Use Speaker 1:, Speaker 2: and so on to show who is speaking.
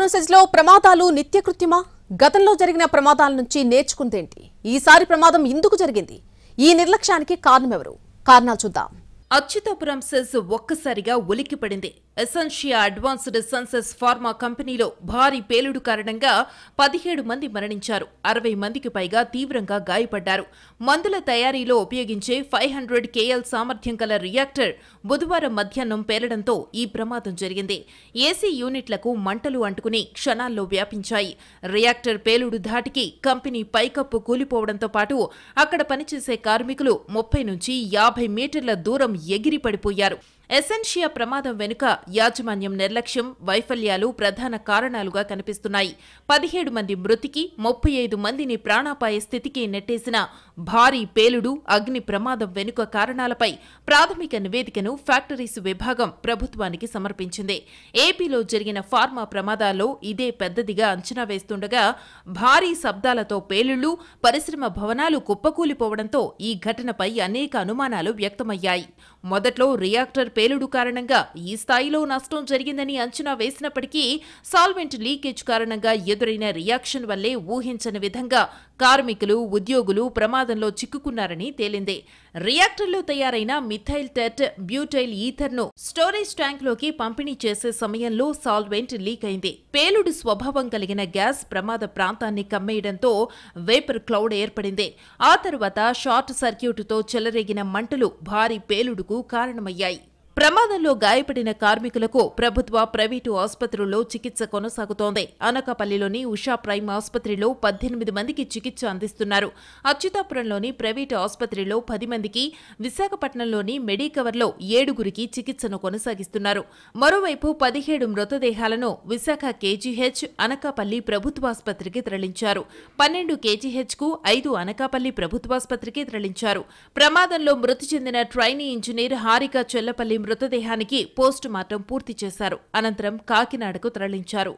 Speaker 1: process లో ప్రమాదాలు నిత్యకృత్యమా గతంలో జరిగిన ప్రమాదాల నుంచి నేర్చుకుందేంటి ఈసారి ప్రమాదం ఎందుకు జరిగింది ఈ నిర్లక్ష్యానికి కారణమెవరు కారణాలు చూద్దాం అచ్యుతపురం సెస్ ఒక్కసారిగా ఉలిక్కిపడింది ఎసెన్షియా అడ్వాన్స్డ్ సెన్సెస్ ఫార్మా కంపెనీలో భారీ పేలుడు కారణంగా పదిహేడు మంది మరణించారు అరవై మందికి పైగా తీవ్రంగా గాయపడ్డారు మందుల తయారీలో ఉపయోగించే ఫైవ్ హండ్రెడ్ కేఎల్ సామర్థ్యం గల రియాక్టర్ బుధవారం మధ్యాహ్నం పేలడంతో ఈ ప్రమాదం జరిగింది ఏసీ యూనిట్లకు మంటలు అంటుకుని క్షణాల్లో వ్యాపించాయి రియాక్టర్ పేలుడు ధాటికి కంపెనీ పైకప్పు కూలిపోవడంతో పాటు అక్కడ పనిచేసే కార్మికులు ముప్పై నుంచి యాభై మీటర్ల దూరం ఎగిరి పడిపోయారు ఎసెన్షియా ప్రమాదం వెనుక యాజమాన్యం నిర్లక్ష్యం వైఫల్యాలు ప్రధాన కారణాలుగా కనిపిస్తున్నాయి పదిహేడు మంది మృతికి ముప్పై ఐదు మందిని ప్రాణాపాయ స్థితికి నెట్టేసిన భారీ పేలుడు అగ్ని ప్రమాదం వెనుక కారణాలపై ప్రాథమిక నివేదికను ఫ్యాక్టరీస్ విభాగం ప్రభుత్వానికి సమర్పించింది ఏపీలో జరిగిన ఫార్మా ప్రమాదాల్లో ఇదే పెద్దదిగా అంచనా వేస్తుండగా భారీ శబ్దాలతో పేలుళ్లు పరిశ్రమ భవనాలు కుప్పకూలిపోవడంతో ఈ ఘటనపై అనేక అనుమానాలు వ్యక్తమయ్యాయి మొదట్లో రియాక్టర్ పేలుడు కారణంగా ఈ స్థాయిలో నష్టం జరిగిందని అంచనా వేసినప్పటికీ సాల్వెంట్ లీకేజ్ కారణంగా ఎదురైన రియాక్షన్ వల్లే ఊహించని విధంగా కార్మికులు ఉద్యోగులు ప్రమాదంలో చిక్కుకున్నారని తేలింది రియాక్టర్లో తయారైన మిథైల్ టెట్ బ్యూటైల్ ఈథర్ను స్టోరేజ్ ట్యాంక్లోకి పంపిణీ చేసే సమయంలో సాల్వెంట్ లీక్ అయింది పేలుడు స్వభావం కలిగిన గ్యాస్ ప్రమాద ప్రాంతాన్ని కమ్మేయడంతో వేపర్ క్లౌడ్ ఏర్పడింది ఆ తర్వాత షార్ట్ సర్క్యూట్తో చెలరేగిన మంటలు భారీ పేలుడుకు కారణమయ్యాయి ప్రమాదంలో గాయపడిన కార్మికులకు ప్రభుత్వ ప్రైవేటు ఆసుపత్రుల్లో చికిత్స కొనసాగుతోంది అనకాపల్లిలోని ఉషా ప్రైమ్ ఆసుపత్రిలో పద్దెనిమిది మందికి చికిత్స అందిస్తున్నారు అచ్యుతాపురంలోని ప్రైవేటు ఆసుపత్రిలో పది మందికి విశాఖపట్నంలోని మెడికవర్లో ఏడుగురికి చికిత్సను కొనసాగిస్తున్నారు మరోవైపు పదిహేడు మృతదేహాలను విశాఖ కేజీహెచ్ అనకాపల్లి ప్రభుత్వాసుపత్రికి తరలించారు పన్నెండు కేజీహెచ్ కు ఐదు అనకాపల్లి ప్రభుత్వాసుపత్రికి తరలించారు ప్రమాదంలో మృతి చెందిన ట్రైనీ ఇంజనీర్ హారిక చెల్లపల్లి మృతదేహానికి పోస్టుమార్టం పూర్తి చేశారు అనంతరం కాకినాడకు తరలించారు